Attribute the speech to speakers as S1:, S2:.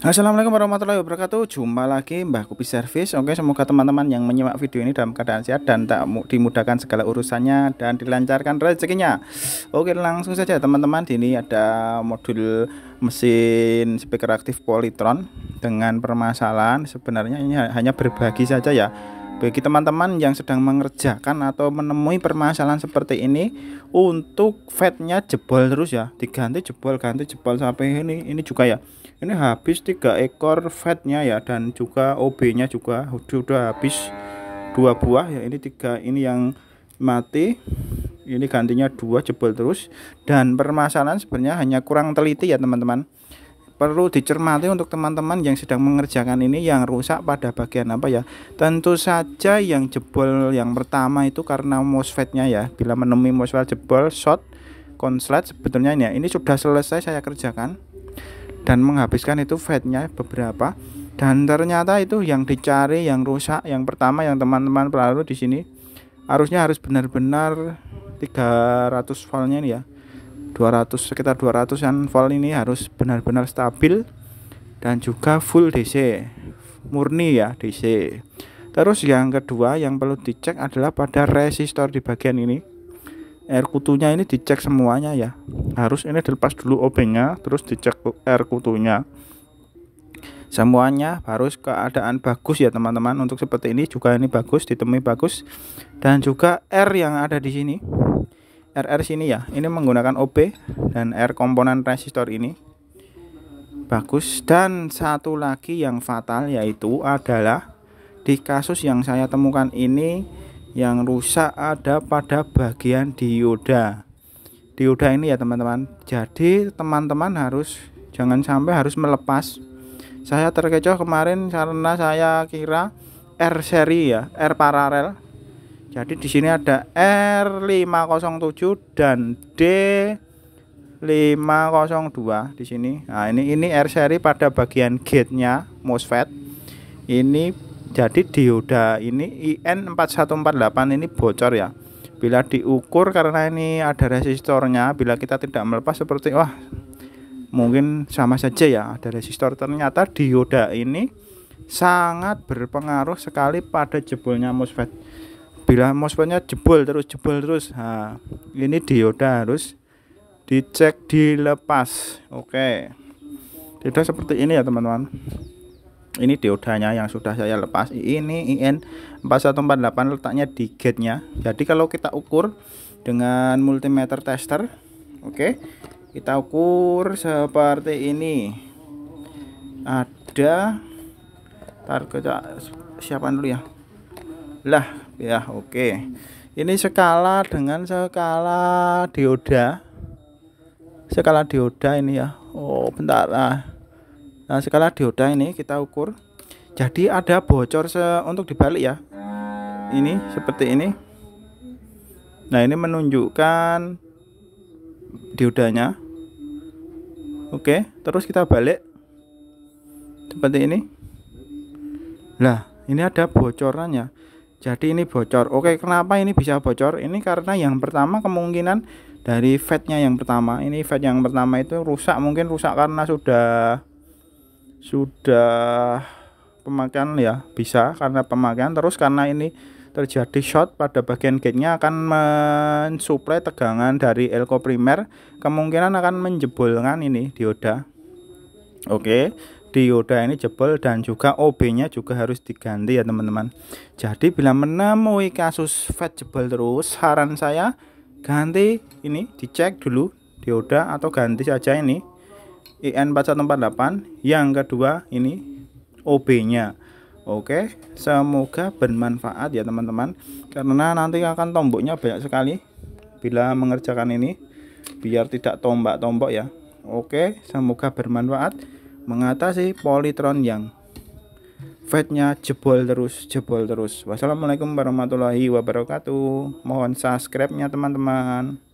S1: Assalamualaikum warahmatullahi wabarakatuh Jumpa lagi Mbah Kupi Service Oke semoga teman-teman yang menyimak video ini dalam keadaan sehat Dan tak dimudahkan segala urusannya Dan dilancarkan rezekinya Oke langsung saja teman-teman Ini ada modul mesin speaker aktif Polytron Dengan permasalahan sebenarnya ini hanya berbagi saja ya bagi teman-teman yang sedang mengerjakan atau menemui permasalahan seperti ini untuk fatnya jebol terus ya diganti jebol ganti jebol sampai ini ini juga ya ini habis tiga ekor fatnya ya dan juga OB nya juga sudah habis dua buah ya ini tiga ini yang mati ini gantinya dua jebol terus dan permasalahan sebenarnya hanya kurang teliti ya teman-teman perlu dicermati untuk teman-teman yang sedang mengerjakan ini yang rusak pada bagian apa ya tentu saja yang jebol yang pertama itu karena MOSFETnya ya bila menemui MOSFET jebol short konslet sebetulnya ini ya. ini sudah selesai saya kerjakan dan menghabiskan itu fatnya beberapa dan ternyata itu yang dicari yang rusak yang pertama yang teman-teman perlu di sini harusnya harus benar-benar 300 voltnya ini ya 200 sekitar 200an volt ini harus benar-benar stabil dan juga full DC murni ya DC terus yang kedua yang perlu dicek adalah pada resistor di bagian ini air kutunya ini dicek semuanya ya harus ini dilepas dulu OB nya terus dicek air kutunya semuanya harus keadaan bagus ya teman-teman untuk seperti ini juga ini bagus ditemui bagus dan juga R yang ada di sini RR sini ya ini menggunakan OB dan R komponen resistor ini bagus dan satu lagi yang fatal yaitu adalah di kasus yang saya temukan ini yang rusak ada pada bagian dioda dioda ini ya teman-teman jadi teman-teman harus jangan sampai harus melepas saya terkecoh kemarin karena saya kira R seri ya R paralel jadi di sini ada R507 dan D502 di sini. Nah, ini ini R seri pada bagian gate-nya MOSFET. Ini jadi dioda ini IN4148 ini bocor ya. Bila diukur karena ini ada resistornya, bila kita tidak melepas seperti wah mungkin sama saja ya ada resistor. Ternyata dioda ini sangat berpengaruh sekali pada jebolnya MOSFET bila MOSFETnya jebol terus jebol terus nah, ini dioda harus dicek dilepas oke tidak seperti ini ya teman-teman ini diodanya yang sudah saya lepas ini IN 4148 letaknya di gate-nya jadi kalau kita ukur dengan multimeter tester oke kita ukur seperti ini ada target siapa dulu ya lah ya oke ini skala dengan skala dioda skala dioda ini ya oh bentar nah, nah skala dioda ini kita ukur jadi ada bocor se untuk dibalik ya ini seperti ini nah ini menunjukkan diodanya oke terus kita balik seperti ini lah ini ada bocorannya jadi ini bocor oke kenapa ini bisa bocor ini karena yang pertama kemungkinan dari fatnya yang pertama ini fat yang pertama itu rusak mungkin rusak karena sudah sudah pemakaian ya bisa karena pemakaian terus karena ini terjadi short pada bagian gate-nya akan mensuplai tegangan dari elko primer kemungkinan akan menjebolkan ini dioda oke dioda ini jebol dan juga OB-nya juga harus diganti ya teman-teman. Jadi bila menemui kasus fat jebol terus, saran saya ganti ini dicek dulu dioda atau ganti saja ini IN4148. Yang kedua ini OB-nya. Oke, semoga bermanfaat ya teman-teman karena nanti akan tomboknya banyak sekali bila mengerjakan ini biar tidak tombak-tombok ya. Oke, semoga bermanfaat mengatasi politron yang Fednya jebol terus, jebol terus. Wassalamualaikum warahmatullahi wabarakatuh. Mohon subscribe-nya teman-teman.